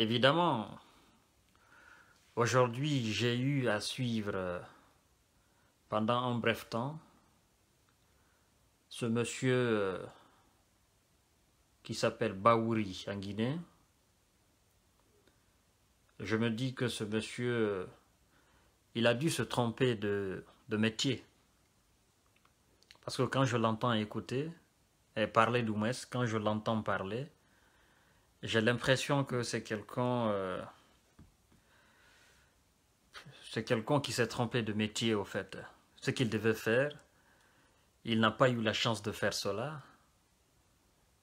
Évidemment, aujourd'hui j'ai eu à suivre pendant un bref temps ce monsieur euh, qui s'appelle Baouri en Guinée. Je me dis que ce monsieur, euh, il a dû se tromper de, de métier. Parce que quand je l'entends écouter et parler d'Oumès, quand je l'entends parler, j'ai l'impression que c'est quelqu'un... Euh, c'est quelqu'un qui s'est trompé de métier, au fait. Ce qu'il devait faire, il n'a pas eu la chance de faire cela.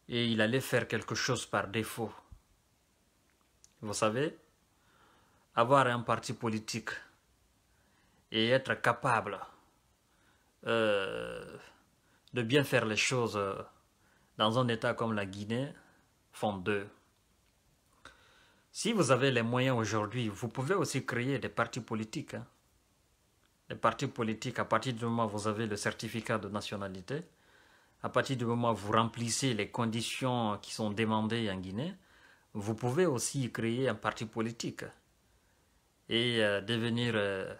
Et il allait faire quelque chose par défaut. Vous savez, avoir un parti politique et être capable euh, de bien faire les choses euh, dans un État comme la Guinée font deux. Si vous avez les moyens aujourd'hui, vous pouvez aussi créer des partis politiques. Les hein. partis politiques, à partir du moment où vous avez le certificat de nationalité, à partir du moment où vous remplissez les conditions qui sont demandées en Guinée, vous pouvez aussi créer un parti politique et euh, devenir euh,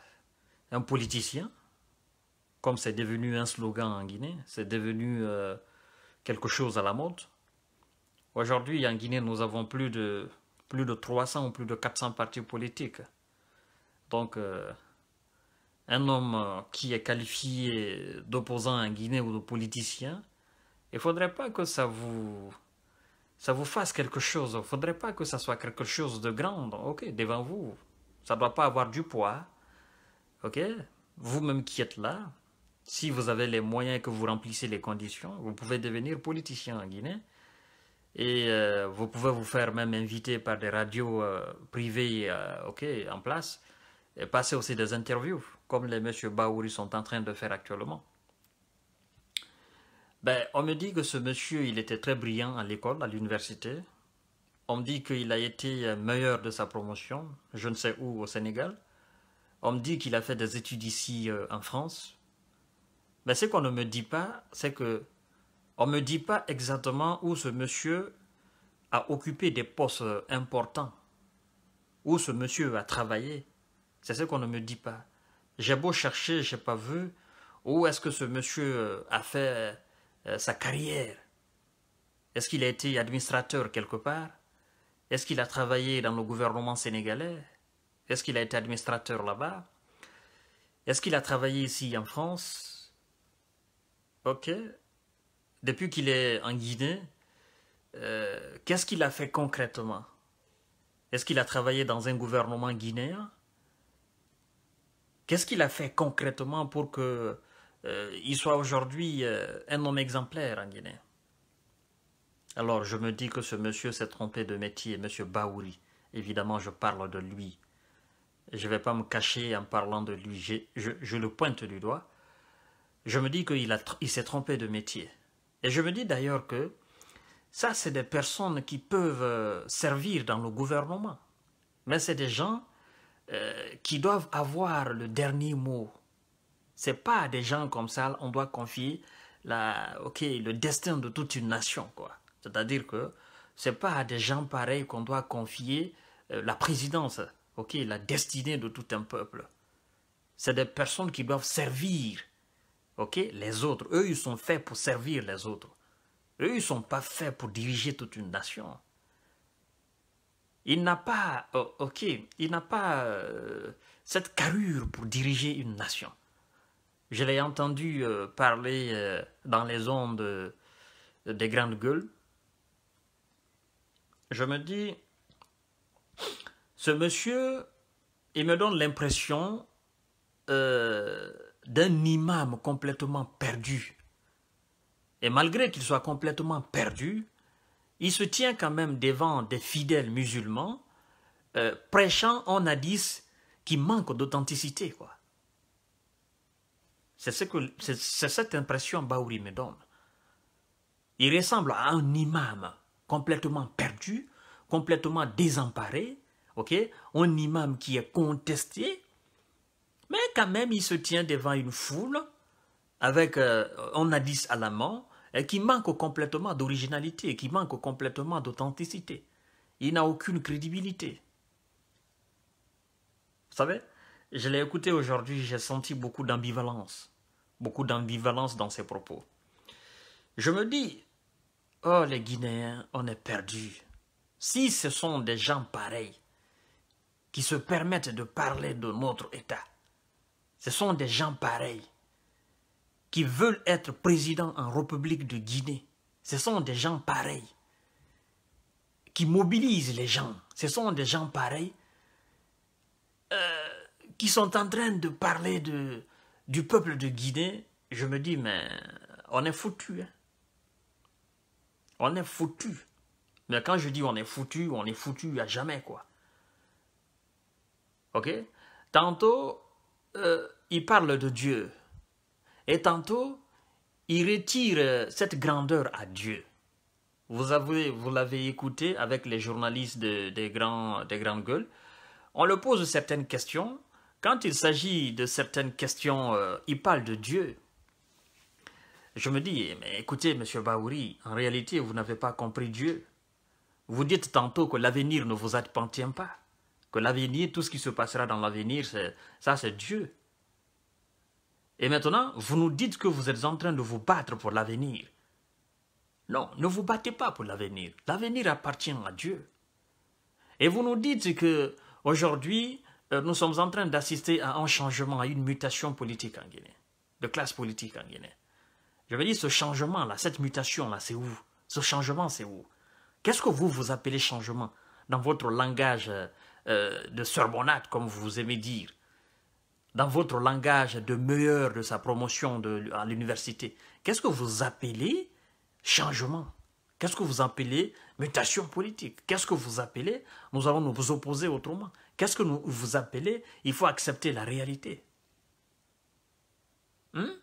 un politicien, comme c'est devenu un slogan en Guinée, c'est devenu euh, quelque chose à la mode. Aujourd'hui, en Guinée, nous avons plus de plus de 300 ou plus de 400 partis politiques. Donc, euh, un homme euh, qui est qualifié d'opposant en Guinée ou de politicien, il ne faudrait pas que ça vous, ça vous fasse quelque chose. Il ne faudrait pas que ça soit quelque chose de grand. Ok, devant vous, ça ne doit pas avoir du poids. Ok, vous-même qui êtes là, si vous avez les moyens et que vous remplissez les conditions, vous pouvez devenir politicien en Guinée. Et euh, vous pouvez vous faire même inviter par des radios euh, privées euh, ok, en place et passer aussi des interviews, comme les messieurs Baouri sont en train de faire actuellement. Ben, on me dit que ce monsieur, il était très brillant à l'école, à l'université. On me dit qu'il a été meilleur de sa promotion, je ne sais où, au Sénégal. On me dit qu'il a fait des études ici en France. Mais ce qu'on ne me dit pas, c'est que on ne me dit pas exactement où ce monsieur a occupé des postes importants, où ce monsieur a travaillé. C'est ce qu'on ne me dit pas. J'ai beau chercher, je n'ai pas vu où est-ce que ce monsieur a fait euh, sa carrière. Est-ce qu'il a été administrateur quelque part Est-ce qu'il a travaillé dans le gouvernement sénégalais Est-ce qu'il a été administrateur là-bas Est-ce qu'il a travaillé ici en France Ok, depuis qu'il est en Guinée, euh, qu'est-ce qu'il a fait concrètement Est-ce qu'il a travaillé dans un gouvernement guinéen Qu'est-ce qu'il a fait concrètement pour que euh, il soit aujourd'hui euh, un homme exemplaire en Guinée Alors je me dis que ce monsieur s'est trompé de métier, monsieur Baouri. Évidemment, je parle de lui. Je ne vais pas me cacher en parlant de lui. Je, le pointe du doigt. Je me dis qu'il il s'est trompé de métier. Et je me dis d'ailleurs que ça, c'est des personnes qui peuvent euh, servir dans le gouvernement. Mais c'est des gens euh, qui doivent avoir le dernier mot. Ce n'est pas des gens comme ça, on doit confier la, le destin de toute une nation. C'est-à-dire que ce n'est pas à des gens pareils qu'on doit confier euh, la présidence, ok la destinée de tout un peuple. C'est des personnes qui doivent servir ok, les autres. Eux, ils sont faits pour servir les autres. Eux, ils ne sont pas faits pour diriger toute une nation. Il n'a pas, oh, ok, il n'a pas euh, cette carrure pour diriger une nation. Je l'ai entendu euh, parler euh, dans les ondes des grandes gueules. Je me dis, ce monsieur, il me donne l'impression d'un imam complètement perdu. Et malgré qu'il soit complètement perdu, il se tient quand même devant des fidèles musulmans, euh, prêchant en hadith qui manque d'authenticité. C'est ce que cette impression Baouri me donne. Il ressemble à un imam complètement perdu, complètement désemparé, ok, un imam qui est contesté, mais quand même, il se tient devant une foule, avec, euh, un on à la main, et qui manque complètement d'originalité, et qui manque complètement d'authenticité. Il n'a aucune crédibilité. Vous savez, je l'ai écouté aujourd'hui, j'ai senti beaucoup d'ambivalence, beaucoup d'ambivalence dans ses propos. Je me dis, oh les Guinéens, on est perdus. Si ce sont des gens pareils qui se permettent de parler de notre État, ce sont des gens pareils qui veulent être président en République de Guinée. Ce sont des gens pareils qui mobilisent les gens. Ce sont des gens pareils euh, qui sont en train de parler de, du peuple de Guinée. Je me dis, mais on est foutu. Hein. On est foutu. Mais quand je dis on est foutu, on est foutu à jamais, quoi. Ok Tantôt, euh, il parle de Dieu. Et tantôt, il retire cette grandeur à Dieu. Vous l'avez vous écouté avec les journalistes des grands, grandes gueules. On le pose certaines questions. Quand il s'agit de certaines questions, euh, il parle de Dieu. Je me dis, mais écoutez, Monsieur Baouri, en réalité, vous n'avez pas compris Dieu. Vous dites tantôt que l'avenir ne vous appartient pas, que l'avenir, tout ce qui se passera dans l'avenir, ça c'est Dieu. Et maintenant, vous nous dites que vous êtes en train de vous battre pour l'avenir. Non, ne vous battez pas pour l'avenir. L'avenir appartient à Dieu. Et vous nous dites que aujourd'hui, euh, nous sommes en train d'assister à un changement, à une mutation politique en Guinée, de classe politique en Guinée. Je veux dire, ce changement-là, cette mutation-là, c'est où Ce changement, c'est où Qu'est-ce que vous vous appelez changement dans votre langage euh, euh, de sorbonnade, comme vous aimez dire dans votre langage de meilleur de sa promotion de, à l'université, qu'est-ce que vous appelez changement Qu'est-ce que vous appelez mutation politique Qu'est-ce que vous appelez Nous allons nous opposer autrement. Qu'est-ce que nous, vous appelez Il faut accepter la réalité. Hmm?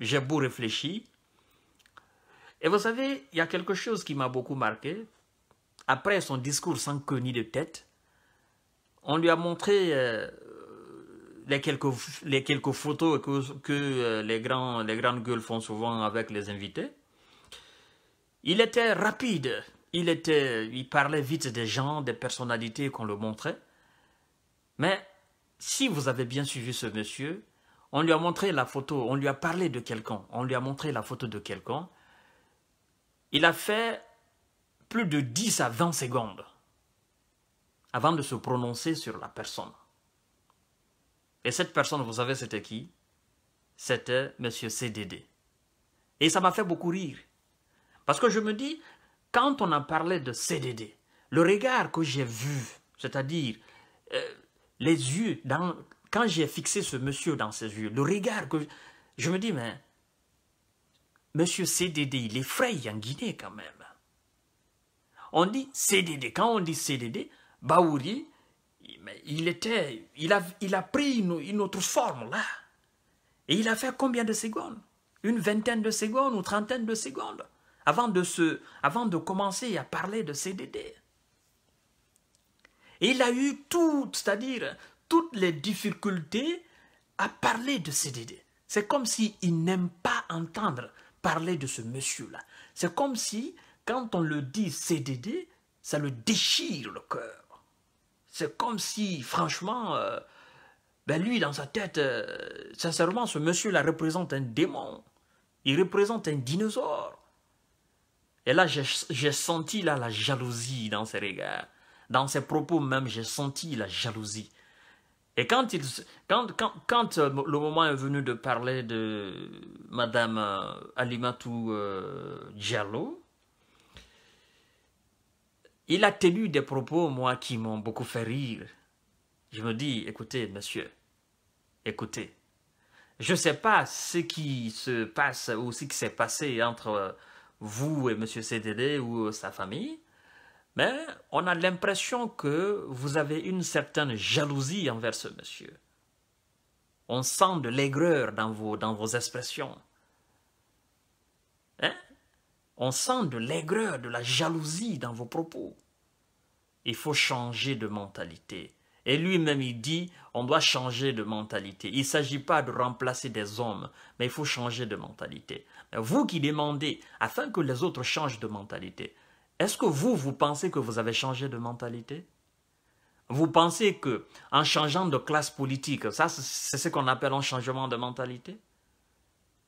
J'ai beau réfléchi, Et vous savez, il y a quelque chose qui m'a beaucoup marqué. Après son discours sans queue ni de tête, on lui a montré euh, les quelques, photos que, euh, les, grands, les grandes gueules font souvent avec les invités. Il était rapide, il, était, il parlait vite des gens, des personnalités qu'on le montrait. Mais si vous avez bien suivi ce monsieur, on lui a montré la photo, on lui a parlé de quelqu'un, on lui a montré la photo de quelqu'un. Il a fait plus de 10 à 20 secondes avant de se prononcer sur la personne. Et cette personne, vous savez, c'était qui C'était M. CDD. Et ça m'a fait beaucoup rire. Parce que je me dis, quand on a parlé de CDD, le regard que j'ai vu, c'est-à-dire euh, les yeux, quand j'ai fixé ce monsieur dans ses yeux, le regard que... Je, me dis, mais... Monsieur CDD, il est frais en Guinée quand même. On dit CDD. Quand on dit CDD, Baouri, il était, il a, pris une, autre forme là. Et il a fait combien de secondes Une vingtaine de secondes ou trentaine de secondes avant de, se, avant de commencer à parler de CDD. Et il a eu tout, c'est-à-dire toutes les difficultés à parler de CDD. C'est comme s'il n'aime pas entendre parler de ce monsieur-là. C'est comme si, quand on le dit CDD, ça le déchire le cœur. C'est comme si, franchement, euh, ben lui, dans sa tête, euh, sincèrement, ce monsieur là représente un démon. Il représente un dinosaure. Et là, j'ai senti là, la jalousie dans ses regards. Dans ses propos même, j'ai senti la jalousie. Et quand, il, quand, euh, le moment est venu de parler de Madame Alimatou il a tenu des propos, moi, qui m'ont beaucoup fait rire. Je me dis, écoutez, monsieur, écoutez, je ne sais pas ce qui se passe ou ce qui s'est passé entre vous et monsieur CDD ou sa famille, mais on a l'impression que vous avez une certaine jalousie envers ce monsieur. On sent de l'aigreur dans vos, dans vos expressions. On sent de l'aigreur, de la jalousie dans vos propos. Il faut changer de mentalité. Et lui-même, il dit, on doit changer de mentalité. Il ne s'agit pas de remplacer des hommes, mais il faut changer de mentalité. Vous qui demandez, afin que les autres changent de mentalité, est-ce que vous, vous pensez que vous avez changé de mentalité Vous pensez que en changeant de classe politique, ça c'est ce qu'on appelle un changement de mentalité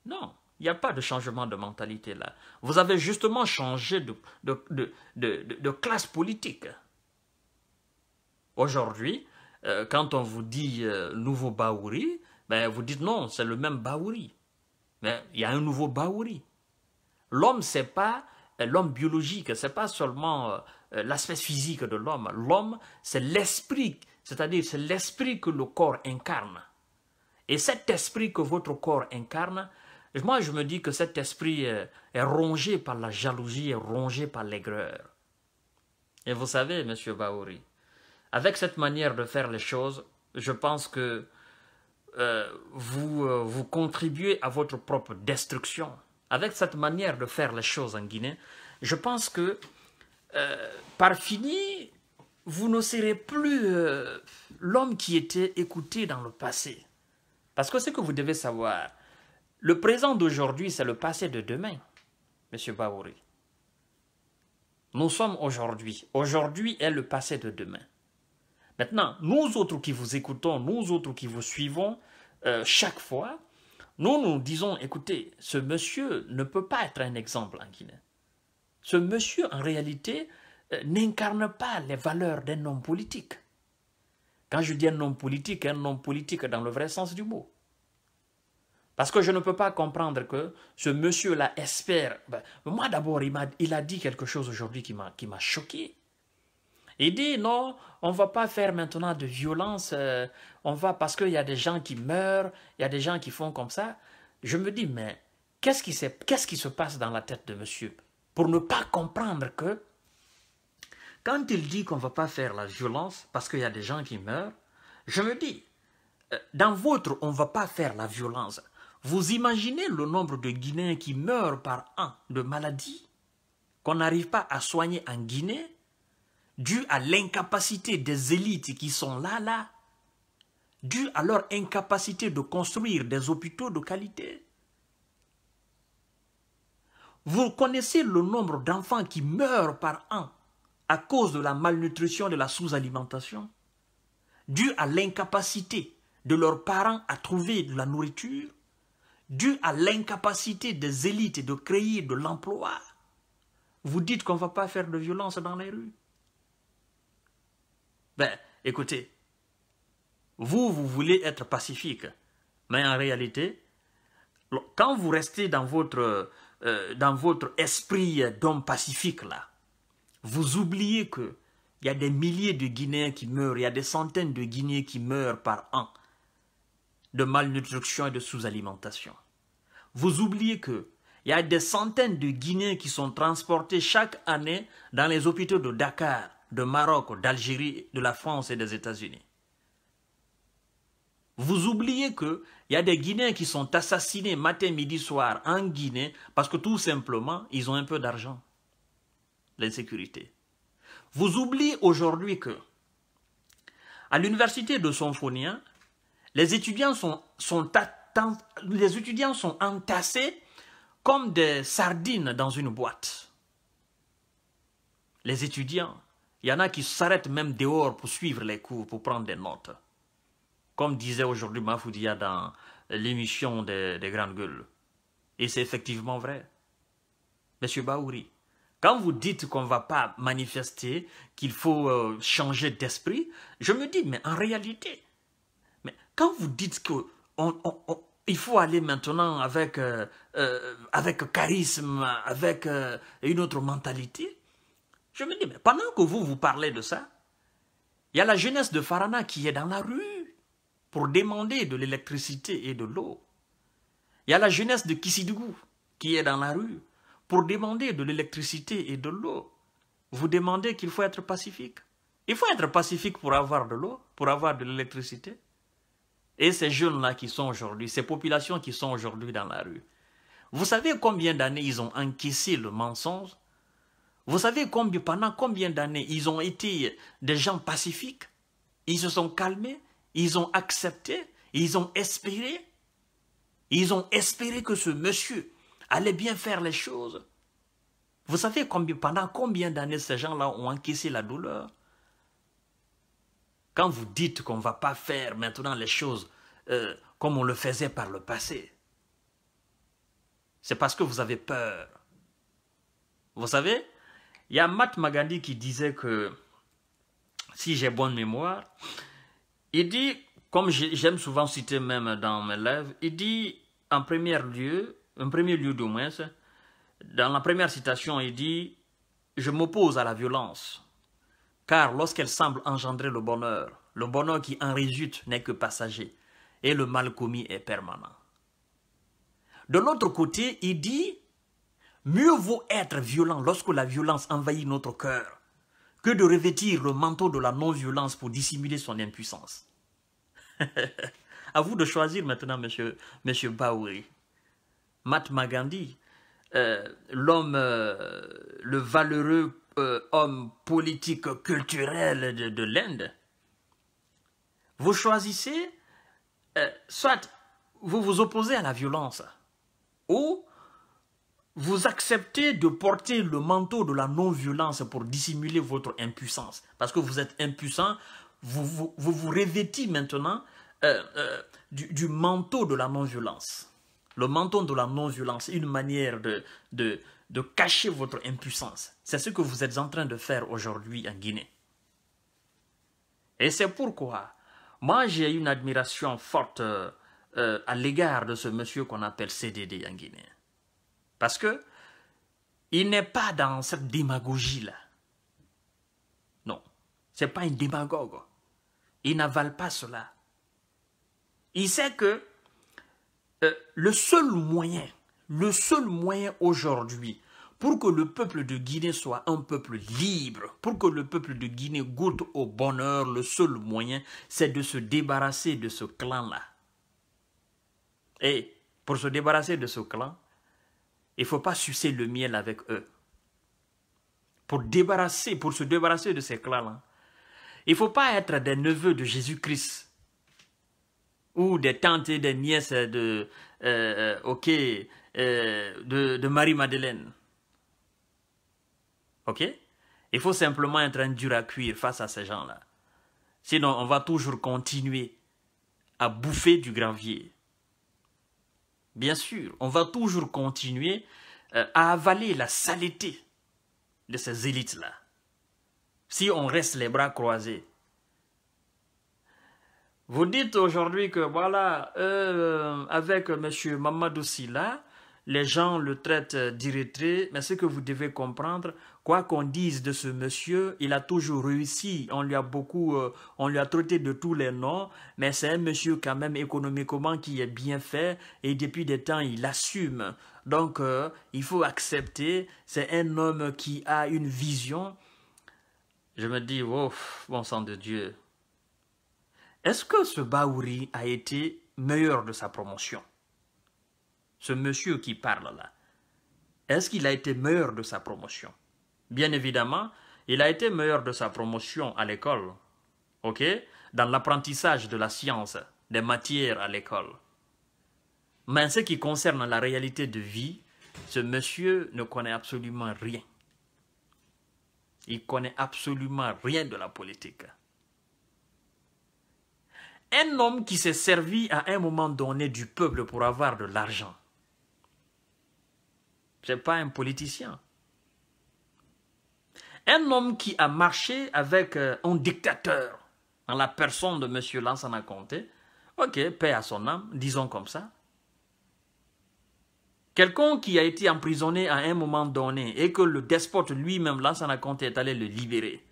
Non. Il n'y a pas de changement de mentalité là. Vous avez justement changé de, classe politique. Aujourd'hui, euh, quand on vous dit euh, nouveau Baouri, ben, vous dites non, c'est le même Baouri. Mais il y a un nouveau Baouri. L'homme, c'est pas euh, l'homme biologique, c'est pas seulement l'aspect physique de l'homme. L'homme, c'est l'esprit, c'est-à-dire c'est l'esprit que le corps incarne. Et cet esprit que votre corps incarne, moi, je me dis que cet esprit euh, est, rongé par la jalousie, est rongé par l'aigreur. Et vous savez, Monsieur Baouri, avec cette manière de faire les choses, je pense que euh, euh, vous, contribuez à votre propre destruction. Avec cette manière de faire les choses en Guinée, je pense que par fini, vous ne serez plus l'homme qui était écouté dans le passé. Parce que ce que vous devez savoir, le présent d'aujourd'hui, c'est le passé de demain, Monsieur Baouri. Nous sommes aujourd'hui. Aujourd'hui est le passé de demain. Maintenant, nous autres qui vous écoutons, nous autres qui vous suivons, euh, chaque fois, nous nous disons, écoutez, ce monsieur ne peut pas être un exemple en Guinée. Ce monsieur, en réalité, euh, n'incarne pas les valeurs d'un homme politique. Quand je dis un homme politique, un homme politique dans le vrai sens du mot. Parce que je ne peux pas comprendre que ce monsieur-là espère. Ben, moi d'abord, il, il, a dit quelque chose aujourd'hui qui m'a choqué. Il dit non, on ne va pas faire maintenant de violence, euh, on va parce qu'il y a des gens qui meurent, il y a des gens qui font comme ça. Je me dis, mais qu'est-ce qui, qu'est-ce qui se passe dans la tête de monsieur pour ne pas comprendre que quand il dit qu'on ne va pas faire la violence parce qu'il y a des gens qui meurent, je me dis, euh, dans votre on ne va pas faire la violence, vous imaginez le nombre de Guinéens qui meurent par an de maladies qu'on n'arrive pas à soigner en Guinée, dû à l'incapacité des élites qui sont là, là, dû à leur incapacité de construire des hôpitaux de qualité. Vous connaissez le nombre d'enfants qui meurent par an à cause de la malnutrition, de la sous-alimentation, dû à l'incapacité de leurs parents à trouver de la nourriture dû à l'incapacité des élites de créer de l'emploi, vous dites qu'on ne va pas faire de violence dans les rues. Ben, écoutez, vous, vous voulez être pacifique, mais en réalité, quand vous restez dans votre, euh, dans votre esprit d'homme pacifique, là, vous oubliez que il y a des milliers de Guinéens qui meurent, il y a des centaines de Guinéens qui meurent par an de malnutrition et de sous-alimentation. Vous oubliez que il y a des centaines de Guinéens qui sont transportés chaque année dans les hôpitaux de Dakar, de Maroc, d'Algérie, de la France et des États-Unis. Vous oubliez qu'il y a des Guinéens qui sont assassinés matin, midi, soir en Guinée parce que tout simplement, ils ont un peu d'argent. L'insécurité. Vous oubliez aujourd'hui que à l'université de Sonfonia, hein, les étudiants sont, sont les étudiants sont entassés comme des sardines dans une boîte. Les étudiants, il y en a qui s'arrêtent même dehors pour suivre les cours, pour prendre des notes. Comme disait aujourd'hui Mafoudia dans l'émission des, des Grandes Gueules. Et c'est effectivement vrai. Monsieur Baouri, quand vous dites qu'on ne va pas manifester, qu'il faut euh, changer d'esprit, je me dis, mais en réalité, quand vous dites que il faut aller maintenant avec, euh, euh, avec charisme, avec euh, une autre mentalité, je me dis, mais pendant que vous vous parlez de ça, il y a la jeunesse de Farana qui est dans la rue pour demander de l'électricité et de l'eau. Il y a la jeunesse de Kissidougou qui est dans la rue pour demander de l'électricité et de l'eau. Vous demandez qu'il faut être pacifique. Il faut être pacifique pour avoir de l'eau, pour avoir de l'électricité. Et ces jeunes-là qui sont aujourd'hui, ces populations qui sont aujourd'hui dans la rue, vous savez combien d'années ils ont encaissé le mensonge Vous savez combien, pendant combien d'années ils ont été des gens pacifiques Ils se sont calmés, ils ont accepté, ils ont espéré. Ils ont espéré que ce monsieur allait bien faire les choses. Vous savez combien, pendant combien d'années ces gens-là ont encaissé la douleur quand vous dites qu'on va pas faire maintenant les choses euh, comme on le faisait par le passé, c'est parce que vous avez peur. Vous savez, il y a Matt Magandhi qui disait que, si j'ai bonne mémoire, il dit, comme j'aime souvent citer même dans mes lèvres, il dit en premier lieu, en premier lieu du moins, dans la première citation, il dit « Je m'oppose à la violence car lorsqu'elle semble engendrer le bonheur, le bonheur qui en résulte n'est que passager, et le mal commis est permanent. De l'autre côté, il dit, mieux vaut être violent lorsque la violence envahit notre cœur, que de revêtir le manteau de la non-violence pour dissimuler son impuissance. à vous de choisir maintenant, monsieur, monsieur Baouri. Mahatma Gandhi, euh, l'homme, euh, le valeureux homme politique culturel de, l'Inde, vous choisissez, euh, soit vous vous opposez à la violence, ou vous acceptez de porter le manteau de la non-violence pour dissimuler votre impuissance. Parce que vous êtes impuissant, vous vous, vous, maintenant euh, euh, du, manteau de la non-violence. Le manteau de la non-violence, une manière de, de cacher votre impuissance. C'est ce que vous êtes en train de faire aujourd'hui en Guinée. Et c'est pourquoi moi j'ai une admiration forte euh, à l'égard de ce monsieur qu'on appelle CDD en Guinée. Parce que il n'est pas dans cette démagogie-là. Non, c'est pas une démagogue. Il n'avale pas cela. Il sait que euh, le seul moyen le seul moyen aujourd'hui pour que le peuple de Guinée soit un peuple libre, pour que le peuple de Guinée goûte au bonheur, le seul moyen, c'est de se débarrasser de ce clan-là. Et pour se débarrasser de ce clan, il ne faut pas sucer le miel avec eux. Pour, débarrasser, pour se débarrasser de ces clans-là, il ne faut pas être des neveux de Jésus-Christ ou des tantes et des nièces de, euh, euh, ok, euh, de, Marie-Madeleine. Ok Il faut simplement être un dur à cuire face à ces gens-là. Sinon, on va toujours continuer à bouffer du gravier. Bien sûr, on va toujours continuer euh, à avaler la saleté de ces élites-là. Si on reste les bras croisés. Vous dites aujourd'hui que voilà, euh, avec M. Mamadou Silla, les gens le traitent d'irrité, mais ce que vous devez comprendre, quoi qu'on dise de ce monsieur, il a toujours réussi. On lui a beaucoup, euh, on lui a traité de tous les noms, mais c'est un monsieur quand même économiquement qui est bien fait et depuis des temps il assume. Donc euh, il faut accepter. C'est un homme qui a une vision. Je me dis, oh, bon sang de Dieu. Est-ce que ce Baouri a été meilleur de sa promotion ce monsieur qui parle là, est-ce qu'il a été meilleur de sa promotion Bien évidemment, il a été meilleur de sa promotion à l'école, ok Dans l'apprentissage de la science, des matières à l'école. Mais en ce qui concerne la réalité de vie, ce monsieur ne connaît absolument rien. Il connaît absolument rien de la politique. Un homme qui s'est servi à un moment donné du peuple pour avoir de l'argent, ce n'est pas un politicien. Un homme qui a marché avec euh, un dictateur, en la personne de M. Lansana Conté, ok, paix à son âme, disons comme ça. Quelqu'un qui a été emprisonné à un moment donné et que le despote lui-même, Lansana Conté, est allé le libérer.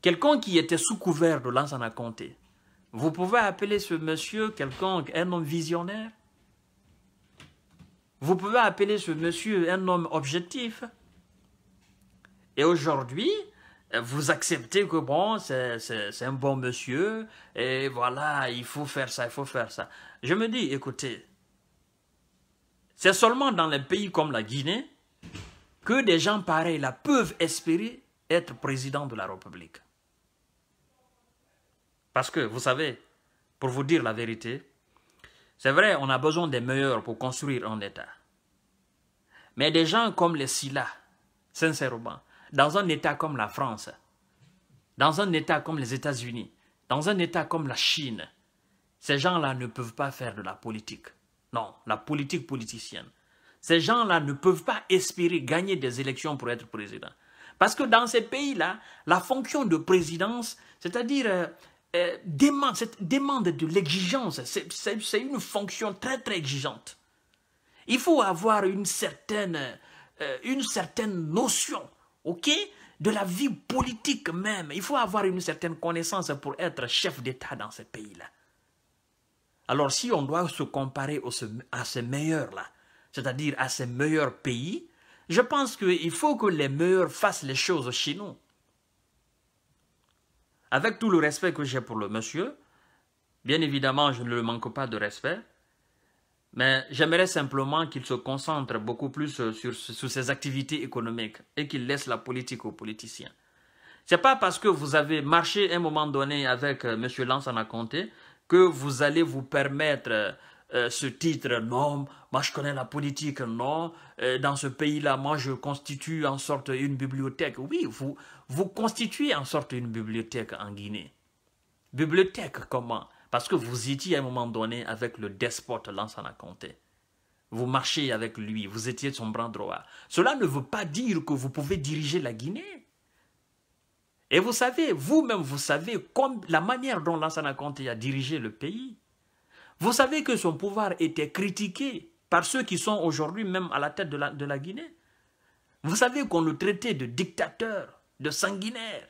Quelqu'un qui était sous couvert de Lansana Conté. Vous pouvez appeler ce monsieur quelqu'un un homme visionnaire vous pouvez appeler ce monsieur un homme objectif. Et aujourd'hui, vous acceptez que bon, c'est un bon monsieur, et voilà, il faut faire ça, il faut faire ça. Je me dis, écoutez, c'est seulement dans les pays comme la Guinée que des gens pareils là peuvent espérer être président de la République. Parce que, vous savez, pour vous dire la vérité, c'est vrai, on a besoin des meilleurs pour construire un État. Mais des gens comme les SILA, sincèrement, dans un État comme la France, dans un État comme les États-Unis, dans un État comme la Chine, ces gens-là ne peuvent pas faire de la politique. Non, la politique politicienne. Ces gens-là ne peuvent pas espérer gagner des élections pour être président. Parce que dans ces pays-là, la fonction de présidence, c'est-à-dire euh, euh, demande, cette demande de l'exigence, c'est une fonction très très exigeante. Il faut avoir une certaine, euh, une certaine notion, ok, de la vie politique même. Il faut avoir une certaine connaissance pour être chef d'État dans ce pays-là. Alors si on doit se comparer à ces meilleurs-là, c'est-à-dire à ces meilleurs pays, je pense qu'il faut que les meilleurs fassent les choses chez nous. Avec tout le respect que j'ai pour le monsieur, bien évidemment, je ne le manque pas de respect, mais j'aimerais simplement qu'il se concentre beaucoup plus euh, sur, ses activités économiques et qu'il laisse la politique aux politiciens. Ce n'est pas parce que vous avez marché un moment donné avec euh, M. Lansana Comté que vous allez vous permettre euh, euh, ce titre, non, moi je connais la politique, non, euh, dans ce pays-là, moi je constitue en sorte une bibliothèque. Oui, vous, vous constituez en sorte une bibliothèque en Guinée. Bibliothèque, comment Parce que vous étiez à un moment donné avec le despote Lansana Conté. Vous marchiez avec lui, vous étiez son bras droit. Cela ne veut pas dire que vous pouvez diriger la Guinée. Et vous savez, vous-même, vous savez comme la manière dont Lansana Conté a dirigé le pays. Vous savez que son pouvoir était critiqué par ceux qui sont aujourd'hui même à la tête de la, de la Guinée. Vous savez qu'on le traitait de dictateur, de sanguinaire.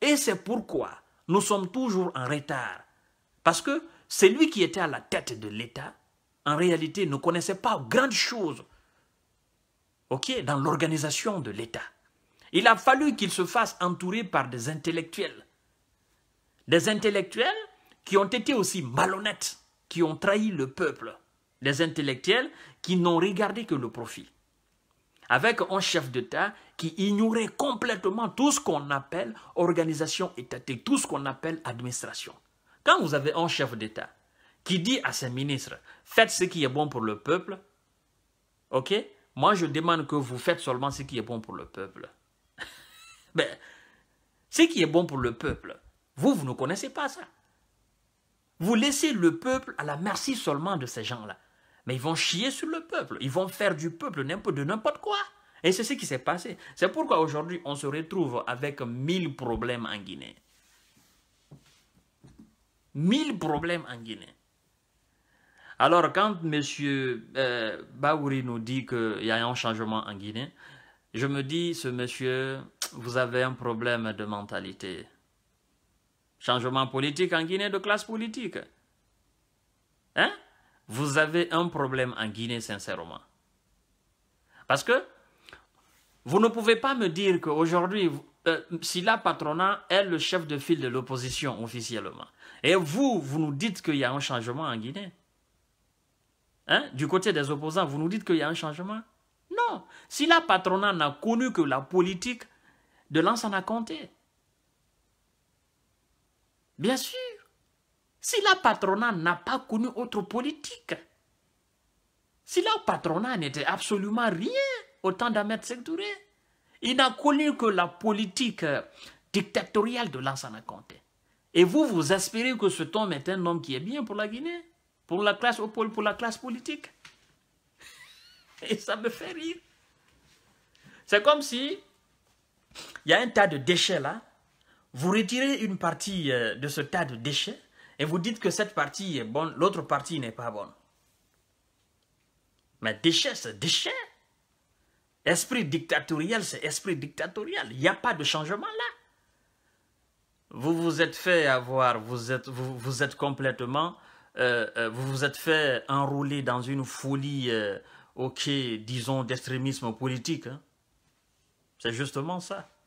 Et c'est pourquoi nous sommes toujours en retard. Parce que celui qui était à la tête de l'État, en réalité, ne connaissait pas grand-chose dans l'organisation de l'État. Il a fallu qu'il se fasse entourer par des intellectuels. Des intellectuels qui ont été aussi malhonnêtes, qui ont trahi le peuple, les intellectuels qui n'ont regardé que le profit, avec un chef d'État qui ignorait complètement tout ce qu'on appelle organisation étatique, tout ce qu'on appelle administration. Quand vous avez un chef d'État qui dit à ses ministres, faites ce qui est bon pour le peuple, ok Moi, je demande que vous faites seulement ce qui est bon pour le peuple. Mais ben, ce qui est bon pour le peuple, vous, vous ne connaissez pas ça. Vous laissez le peuple à la merci seulement de ces gens-là. Mais ils vont chier sur le peuple. Ils vont faire du peuple de n'importe quoi. Et c'est ce qui s'est passé. C'est pourquoi aujourd'hui, on se retrouve avec mille problèmes en Guinée. Mille problèmes en Guinée. Alors, quand M. Euh, Baouri nous dit qu'il y a un changement en Guinée, je me dis, ce monsieur, vous avez un problème de mentalité. Changement politique en Guinée de classe politique. Hein? Vous avez un problème en Guinée, sincèrement. Parce que vous ne pouvez pas me dire qu'aujourd'hui, euh, si la patronat est le chef de file de l'opposition officiellement. Et vous, vous nous dites qu'il y a un changement en Guinée. Hein? Du côté des opposants, vous nous dites qu'il y a un changement Non. Si la patronat n'a connu que la politique de l'ancien à compter. Bien sûr, si la patronat n'a pas connu autre politique, si la patronat n'était absolument rien au temps d'Ahmed Sektouré, il n'a connu que la politique euh, dictatoriale de l'Ansana Conté. Et vous, vous espérez que ce homme est un homme qui est bien pour la Guinée, pour la classe, pour la classe politique. Et ça me fait rire. C'est comme si il y a un tas de déchets là, vous retirez une partie euh, de ce tas de déchets et vous dites que cette partie est bonne, l'autre partie n'est pas bonne. Mais déchets, c'est déchets. Esprit dictatorial, c'est esprit dictatorial. Il n'y a pas de changement là. Vous vous êtes fait avoir, vous êtes, vous, êtes complètement, euh, euh, vous vous êtes fait enrouler dans une folie, ok, disons, d'extrémisme politique. Hein. C'est justement ça.